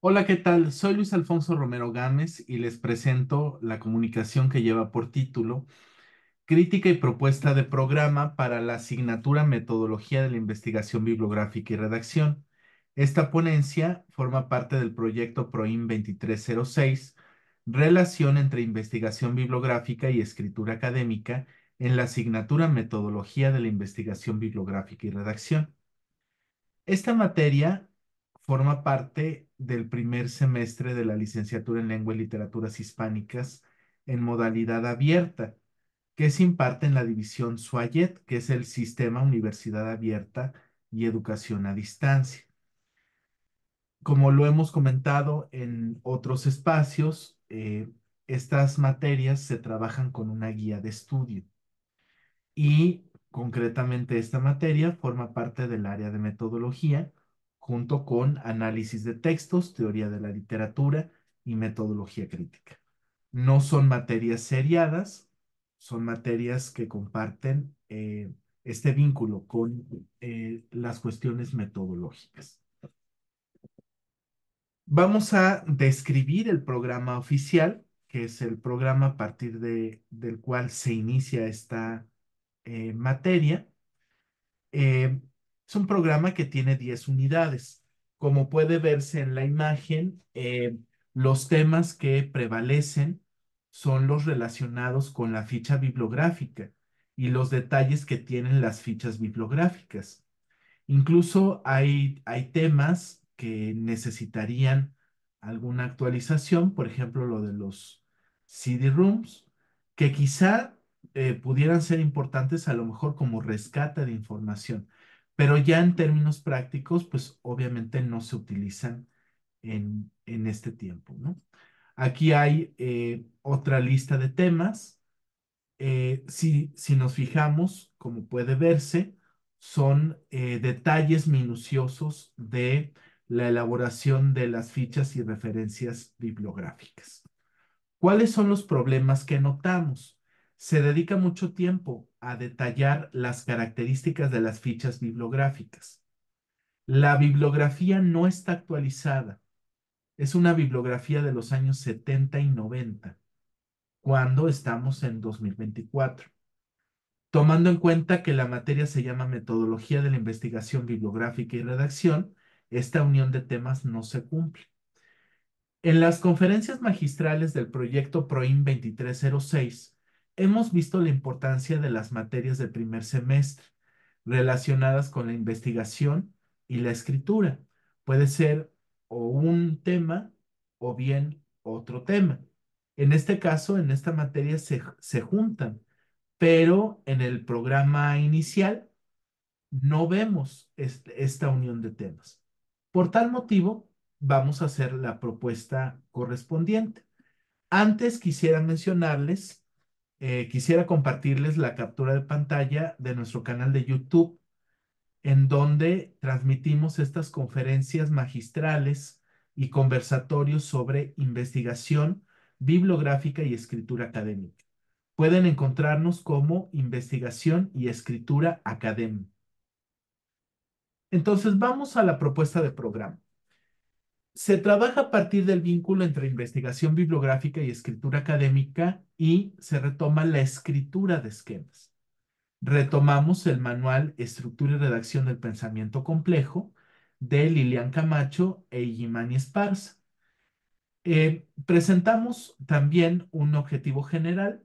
Hola, ¿qué tal? Soy Luis Alfonso Romero Gámez y les presento la comunicación que lleva por título Crítica y propuesta de programa para la asignatura Metodología de la Investigación Bibliográfica y Redacción. Esta ponencia forma parte del proyecto PROIM 2306, Relación entre Investigación Bibliográfica y Escritura Académica en la asignatura Metodología de la Investigación Bibliográfica y Redacción. Esta materia forma parte del primer semestre de la licenciatura en lengua y literaturas hispánicas en modalidad abierta, que se imparte en la división Suayet, que es el sistema Universidad Abierta y Educación a Distancia. Como lo hemos comentado en otros espacios, eh, estas materias se trabajan con una guía de estudio y concretamente esta materia forma parte del área de metodología junto con análisis de textos, teoría de la literatura y metodología crítica. No son materias seriadas, son materias que comparten eh, este vínculo con eh, las cuestiones metodológicas. Vamos a describir el programa oficial, que es el programa a partir de, del cual se inicia esta eh, materia. Es un programa que tiene 10 unidades. Como puede verse en la imagen, eh, los temas que prevalecen son los relacionados con la ficha bibliográfica y los detalles que tienen las fichas bibliográficas. Incluso hay, temas que necesitarían alguna actualización, por ejemplo, lo de los CD-ROOMs, que quizá eh, pudieran ser importantes a lo mejor como rescate de información pero ya en términos prácticos, pues obviamente no se utilizan en, este tiempo, ¿no? Aquí hay eh, otra lista de temas. Eh, si, nos fijamos, como puede verse, son eh, detalles minuciosos de la elaboración de las fichas y referencias bibliográficas. ¿Cuáles son los problemas que notamos? se dedica mucho tiempo a detallar las características de las fichas bibliográficas. La bibliografía no está actualizada. Es una bibliografía de los años 70 y 90, cuando estamos en 2024. Tomando en cuenta que la materia se llama Metodología de la Investigación Bibliográfica y Redacción, esta unión de temas no se cumple. En las conferencias magistrales del proyecto PROIN 2306, hemos visto la importancia de las materias de primer semestre relacionadas con la investigación y la escritura. Puede ser o un tema o bien otro tema. En este caso, en esta materia se, juntan, pero en el programa inicial no vemos esta unión de temas. Por tal motivo, vamos a hacer la propuesta correspondiente. Antes quisiera mencionarles eh, quisiera compartirles la captura de pantalla de nuestro canal de YouTube, en donde transmitimos estas conferencias magistrales y conversatorios sobre investigación bibliográfica y escritura académica. Pueden encontrarnos como investigación y escritura académica. Entonces, vamos a la propuesta de programa se trabaja a partir del vínculo entre investigación bibliográfica y escritura académica y se retoma la escritura de esquemas. Retomamos el manual Estructura y Redacción del Pensamiento Complejo de Lilian Camacho e Igimani Esparza. Eh, presentamos también un objetivo general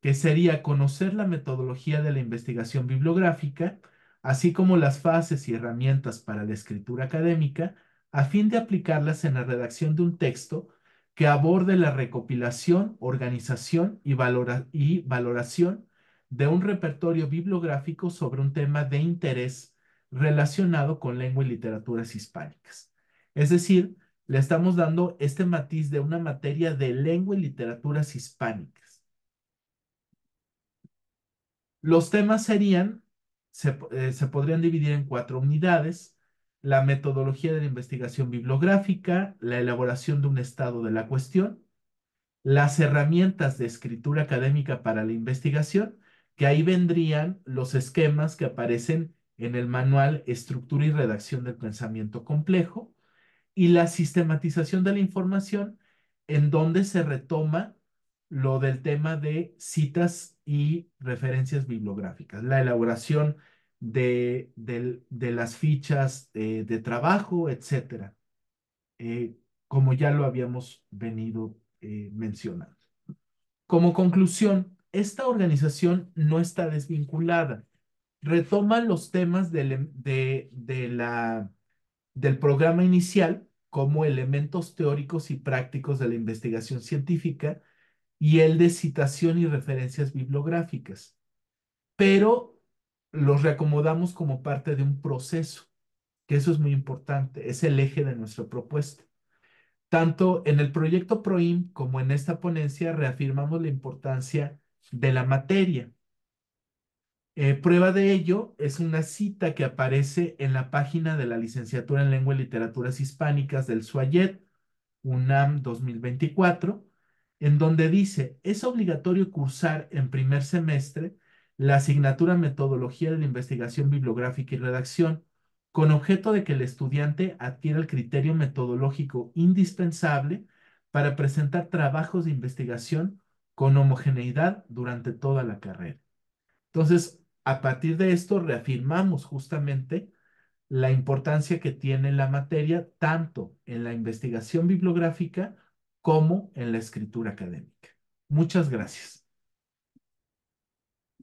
que sería conocer la metodología de la investigación bibliográfica, así como las fases y herramientas para la escritura académica, a fin de aplicarlas en la redacción de un texto que aborde la recopilación, organización y, valoración de un repertorio bibliográfico sobre un tema de interés relacionado con lengua y literaturas hispánicas. Es decir, le estamos dando este matiz de una materia de lengua y literaturas hispánicas. Los temas serían, se eh, podrían dividir en cuatro unidades, la metodología de la investigación bibliográfica, la elaboración de un estado de la cuestión, las herramientas de escritura académica para la investigación, que ahí vendrían los esquemas que aparecen en el manual Estructura y Redacción del Pensamiento Complejo, y la sistematización de la información, en donde se retoma lo del tema de citas y referencias bibliográficas, la elaboración de, las fichas eh, de trabajo, etcétera, eh, como ya lo habíamos venido eh, mencionando. Como conclusión, esta organización no está desvinculada. Retoma los temas de, la, del programa inicial como elementos teóricos y prácticos de la investigación científica y el de citación y referencias bibliográficas. Pero los reacomodamos como parte de un proceso, que eso es muy importante, es el eje de nuestra propuesta. Tanto en el proyecto PROIM como en esta ponencia reafirmamos la importancia de la materia. Eh, prueba de ello es una cita que aparece en la página de la Licenciatura en Lengua y Literaturas Hispánicas del SUAYET, UNAM 2024, en donde dice, es obligatorio cursar en primer semestre la asignatura Metodología de la Investigación Bibliográfica y Redacción, con objeto de que el estudiante adquiera el criterio metodológico indispensable para presentar trabajos de investigación con homogeneidad durante toda la carrera. Entonces, a partir de esto, reafirmamos justamente la importancia que tiene la materia tanto en la investigación bibliográfica como en la escritura académica. Muchas gracias.